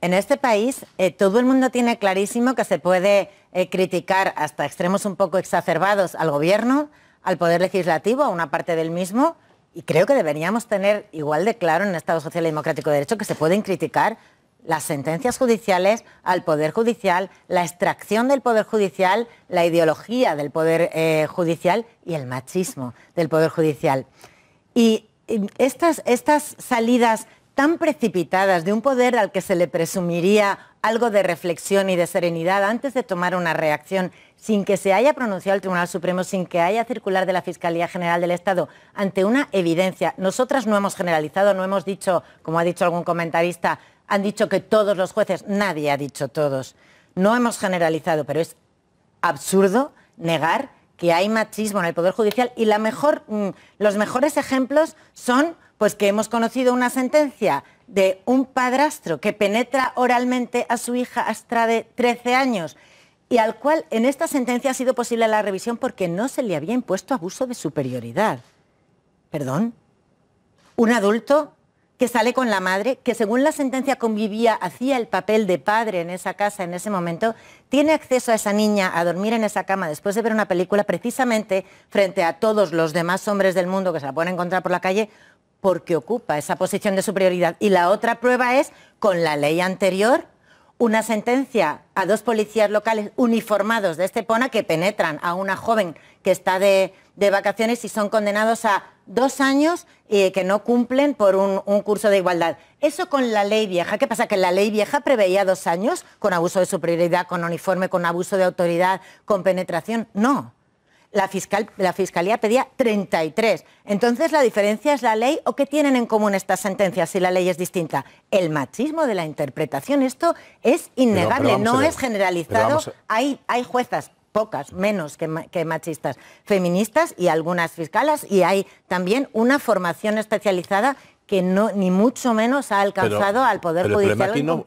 en este país eh, todo el mundo tiene clarísimo que se puede eh, criticar hasta extremos un poco exacerbados al gobierno, al poder legislativo, a una parte del mismo, y creo que deberíamos tener igual de claro en el Estado social y democrático de derecho que se pueden criticar las sentencias judiciales al Poder Judicial, la extracción del Poder Judicial, la ideología del Poder eh, Judicial y el machismo del Poder Judicial. Y estas, estas salidas tan precipitadas de un poder al que se le presumiría algo de reflexión y de serenidad antes de tomar una reacción sin que se haya pronunciado el Tribunal Supremo, sin que haya circular de la Fiscalía General del Estado ante una evidencia. Nosotras no hemos generalizado, no hemos dicho, como ha dicho algún comentarista, han dicho que todos los jueces, nadie ha dicho todos. No hemos generalizado, pero es absurdo negar que hay machismo en el Poder Judicial y mejor, mm, los mejores ejemplos son pues que hemos conocido una sentencia de un padrastro que penetra oralmente a su hija Astra de 13 años y al cual en esta sentencia ha sido posible la revisión porque no se le había impuesto abuso de superioridad. ¿Perdón? ¿Un adulto que sale con la madre, que según la sentencia convivía, hacía el papel de padre en esa casa en ese momento, tiene acceso a esa niña a dormir en esa cama después de ver una película precisamente frente a todos los demás hombres del mundo que se la pueden encontrar por la calle porque ocupa esa posición de superioridad. Y la otra prueba es con la ley anterior una sentencia a dos policías locales uniformados de Estepona que penetran a una joven que está de, vacaciones y son condenados a dos años y eh, que no cumplen por un, un, curso de igualdad. Eso con la ley vieja. ¿Qué pasa? Que la ley vieja preveía dos años con abuso de superioridad, con uniforme, con abuso de autoridad, con penetración. No la, fiscal, la Fiscalía pedía 33. Entonces, ¿la diferencia es la ley o qué tienen en común estas sentencias si la ley es distinta? El machismo de la interpretación, esto es innegable, no es generalizado. Hay, hay juezas, pocas, menos que, machistas, feministas y algunas fiscalas, y hay también una formación especializada que no, ni mucho menos ha alcanzado al Poder Judicial.